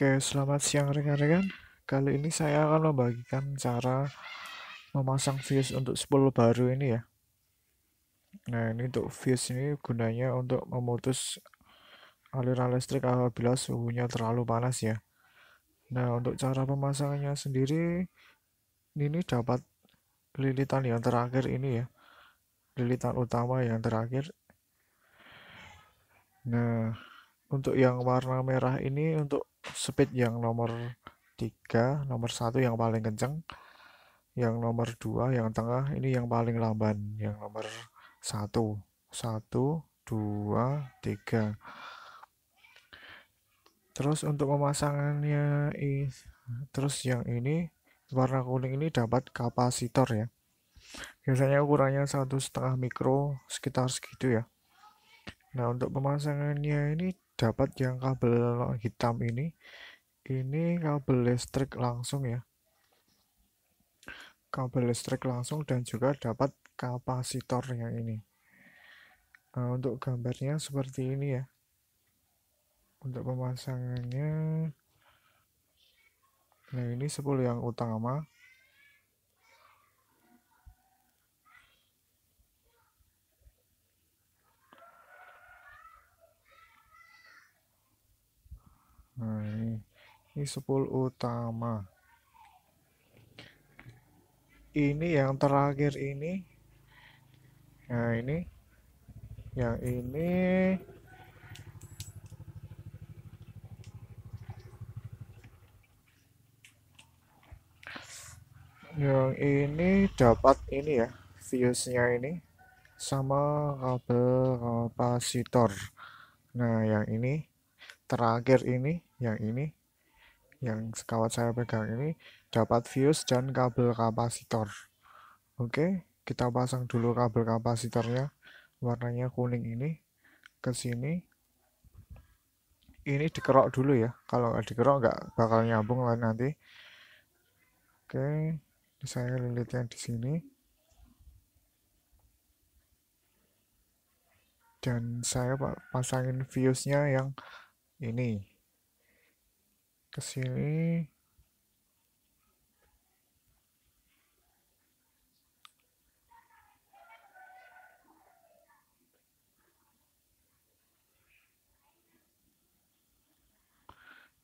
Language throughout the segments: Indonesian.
Oke, selamat siang rekan-rekan. Kali ini saya akan membagikan cara memasang fuse untuk spool baru ini ya. Nah, ini untuk fuse ini gunanya untuk memutus aliran listrik apabila suhunya terlalu panas ya. Nah, untuk cara pemasangannya sendiri ini dapat lilitan yang terakhir ini ya. Lilitan utama yang terakhir. Nah, untuk yang warna merah ini untuk speed yang nomor 3 nomor satu yang paling kenceng yang nomor dua yang tengah ini yang paling lamban yang nomor satu satu dua tiga terus untuk pemasangannya terus yang ini warna kuning ini dapat kapasitor ya biasanya ukurannya satu setengah mikro sekitar segitu ya nah untuk pemasangannya ini dapat yang kabel hitam ini ini kabel listrik langsung ya kabel listrik langsung dan juga dapat kapasitor yang ini nah, untuk gambarnya seperti ini ya untuk pemasangannya nah ini 10 yang utama ini utama ini yang terakhir ini nah ini yang ini yang ini dapat ini ya fuse-nya ini sama kabel kapasitor nah yang ini terakhir ini yang ini yang sekawat saya pegang ini dapat fuse dan kabel kapasitor oke kita pasang dulu kabel kapasitornya warnanya kuning ini ke sini ini dikerok dulu ya kalau nggak dikerok nggak bakal nyambung lah nanti oke saya lilitnya di sini dan saya pasangin fuse nya yang ini ke sini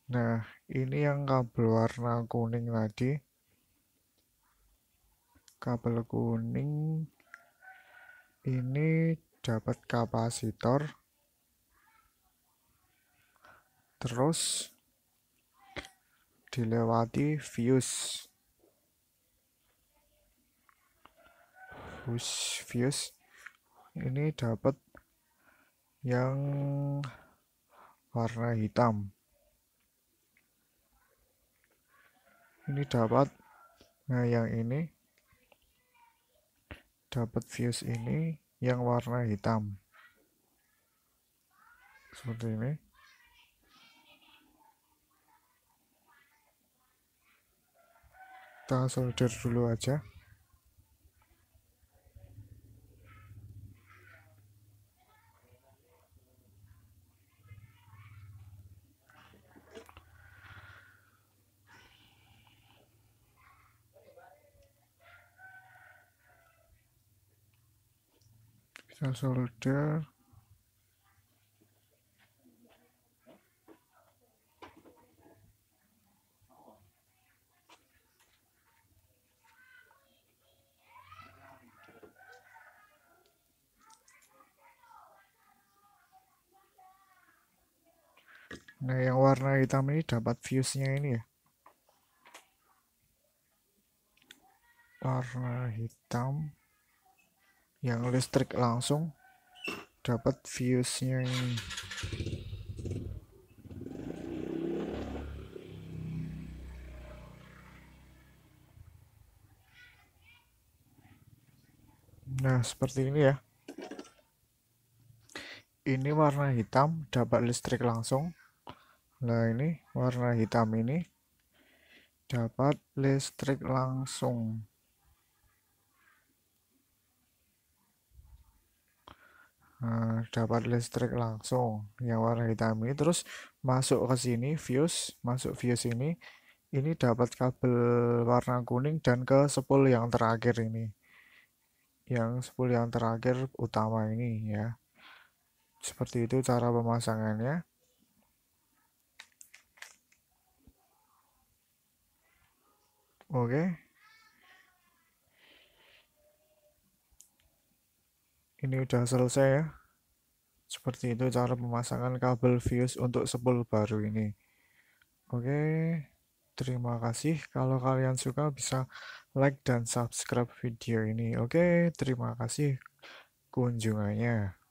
Nah, ini yang kabel warna kuning tadi. Kabel kuning ini dapat kapasitor. Terus dilewati views views views ini dapat yang warna hitam ini dapat nah yang ini dapat views ini yang warna hitam seperti ini kita solder dulu aja kita solder Nah, yang warna hitam ini dapat views nya ini ya. Warna hitam yang listrik langsung dapat views nya ini. Nah, seperti ini ya. Ini warna hitam dapat listrik langsung nah ini warna hitam ini dapat listrik langsung Nah, dapat listrik langsung yang warna hitam ini terus masuk ke sini fuse masuk fuse ini ini dapat kabel warna kuning dan ke sepul yang terakhir ini yang sepul yang terakhir utama ini ya seperti itu cara pemasangannya Oke. Okay. Ini udah selesai ya. Seperti itu cara pemasangan kabel fuse untuk spool baru ini. Oke, okay. terima kasih. Kalau kalian suka bisa like dan subscribe video ini. Oke, okay. terima kasih kunjungannya.